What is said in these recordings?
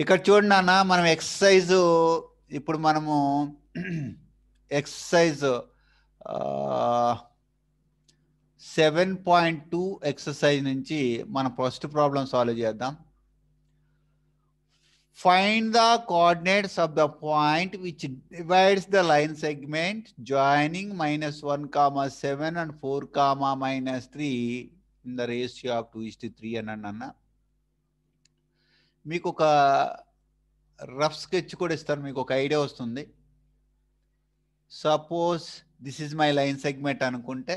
ఇక్కడ చూడండి అన్న మనం ఎక్సర్సైజ్ ఇప్పుడు మనము exercise seven point two exercise నుంచి మన ఫస్ట్ ప్రాబ్లం సాల్వ్ చేద్దాం find the coordinates of the point which divides the line segment joining minus one comma seven and four comma minus three in the ratio of two is three అని అన్నా మీకు ఒక rough sketch కూడా ఇస్తారు మీకు ఒక idea వస్తుంది suppose this is my line segment అనుకుంటే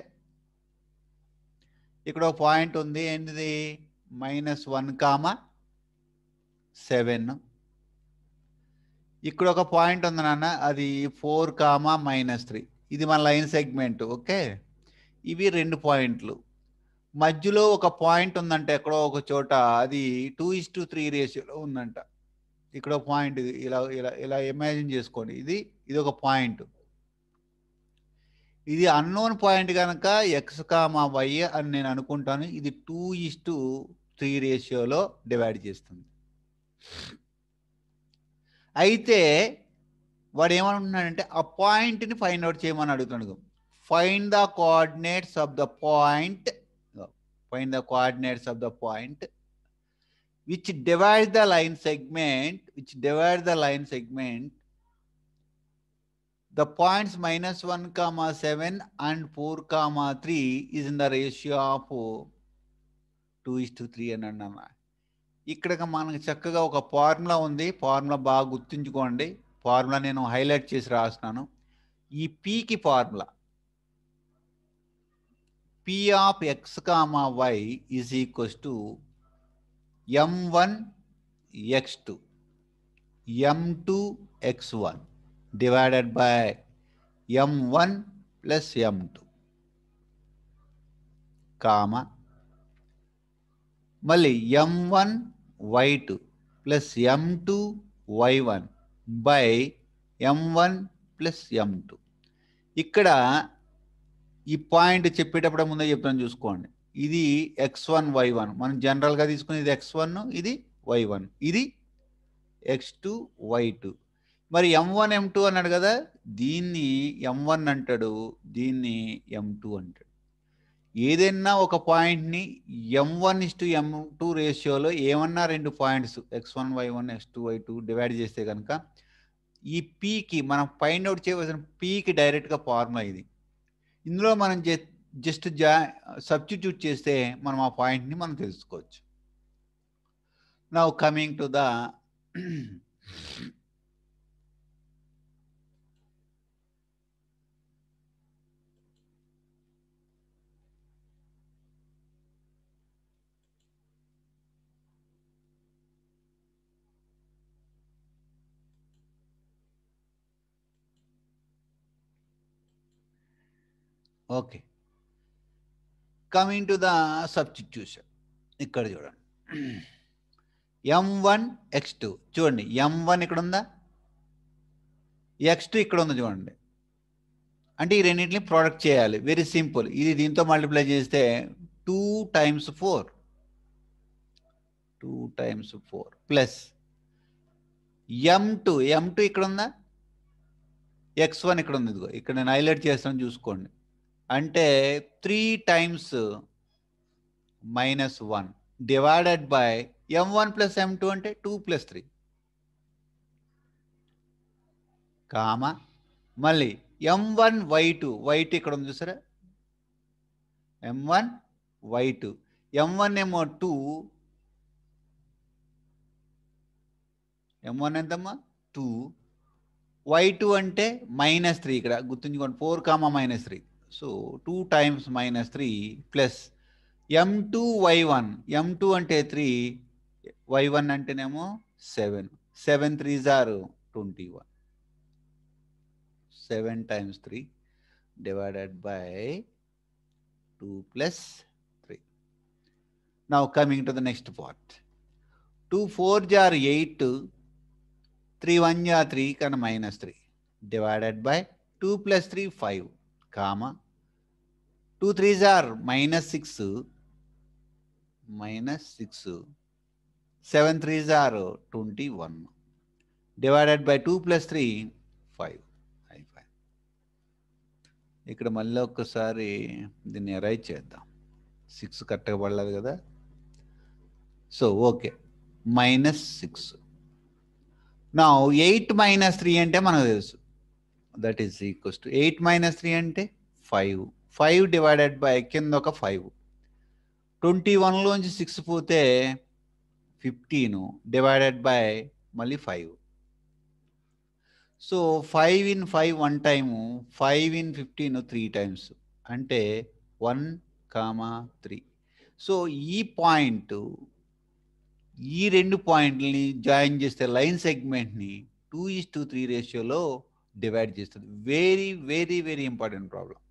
ఇక్కడ ఒక పాయింట్ ఉంది ఏంటిది మైనస్ వన్ కామా సెవెన్ ఇక్కడ ఒక పాయింట్ ఉంది నాన్న అది ఫోర్ కామా మైనస్ త్రీ ఇది మన లైన్ సెగ్మెంట్ ఓకే ఇవి రెండు పాయింట్లు మధ్యలో ఒక పాయింట్ ఉందంట ఎక్కడో ఒక చోట అది టూ ఇస్ టు త్రీ రేషియోలో ఉందంట ఇక్కడ పాయింట్ ఇది ఇలా ఇలా ఇలా ఇమాజిన్ చేసుకోండి ఇది ఇది ఒక పాయింట్ ఇది అన్నోన్ పాయింట్ కనుక ఎక్స్ కామా వై అని నేను అనుకుంటాను ఇది టూ ఇస్ టు త్రీ రేషియోలో డివైడ్ చేస్తుంది అయితే వాడు ఏమనుకుంటున్నాడంటే ఆ పాయింట్ని ఫైండ్ అవుట్ చేయమని అడుగుతున్నాడు find the coordinates of the point find the coordinates of the point which divides the line segment, which divides the line segment, the points minus 1 comma 7 and 4 comma 3 is in the ratio of 2 is to 3 అని అన్నా ఇక్కడ మనకు చక్కగా ఒక formula ఉంది formula బాగా గుర్తుంచుకోండి formula నేను హైలైట్ చేసి రాస్తున్నాను ఈ పీకి formula P of x comma y is equals to m1 x2 m2 x1 divided by m1 plus m2 comma మళ్ళీ M one Y two plus M two Y one by M one plus M two ఇక్కడ ఈ point చెప్పేటప్పుడే ముందే చెప్తాను చూసుకోండి ఇది X one Y one మనం జనరల్గా తీసుకుని ఇది ఎక్స్ వన్ ఇది వై వన్ ఇది ఎక్స్ టూ వై టూ మరి ఎం వన్ ఎం టూ అన్నాడు కదా దీన్ని ఎం వన్ అంటాడు దీన్ని ఎం టూ అంటాడు ఏదైనా ఒక పాయింట్ని M one is to M two రేషియోలో ఏమన్నా రెండు points X one Y one X two Y two divide చేస్తే కనుక ఈ పీకి మనం ఫైండ్ అవుట్ చేయవలసిన పీకి డైరెక్ట్గా ఫార్ములా ఇది ఇందులో మనం జస్ట్ జా సబ్స్టిట్యూట్ చేస్తే మనం ఆ పాయింట్ని మనం తెలుసుకోవచ్చు now coming to the okay coming to the substitution ఇక్కడ చూడండి ఎం వన్ ఎక్స్ టూ చూడండి ఎం వన్ ఇక్కడ ఉందా ఎక్స్ టూ ఇక్కడ ఉంది చూడండి అంటే ఈ రెండింటిని ప్రొడక్ట్ చేయాలి వెరీ సింపుల్ ఇది దీంతో మల్టిప్లై చేస్తే two times four two times four plus M two M two ఇక్కడ ఉందా ఎక్స్ వన్ ఇక్కడ ఉంది ఇదిగో ఇక్కడ నేను హైలైట్ చేస్తాను చూసుకోండి అంటే three times minus one divided by M one plus M two అంటే టూ ప్లస్ త్రీ కామా మళ్ళీ M one Y two Y two ఇక్కడ ఉంది చూసారా M one Y two M one ఏమో టూ ఎం వన్ ఎంతమ్మా టూ వై టూ అంటే minus three ఇక్కడ గుర్తుంచుకోండి four comma minus three so two times minus three plus M two Y one M two అంటే three Y one అంటేనేమో seven seven three జారు twenty one seven times three divided by two plus three నా coming to the next part two four జార్ eight three one జార్ three కన్నా minus three divided by two plus three five comma two threes are minus six minus six seven threes are twenty one divided by two plus three five అయిపోయింది ఇక్కడ మళ్ళీ ఒక్కసారి దీన్ని arise చేద్దాం six కరెక్ట్గా పడలేదు కదా సో ఓకే మైనస్ సిక్స్ నా ఎయిట్ మైనస్ త్రీ అంటే మనకు తెలుసు that is equals to eight minus three అంటే ఫైవ్ ఫైవ్ డివైడెడ్ బై కింద ఒక ఫైవ్ ట్వంటీ వన్లోంచి సిక్స్ పోతే ఫిఫ్టీను డివైడెడ్ బై మళ్ళీ five so five in five one time five in fifteen three times అంటే వన్ కామా త్రీ సో ఈ point ఈ రెండు పాయింట్లని జాయిన్ చేస్తే లైన్ సెగ్మెంట్ని టూ ఇస్ టూ త్రీ రేషియోలో డివైడ్ చేస్తుంది very very very important problem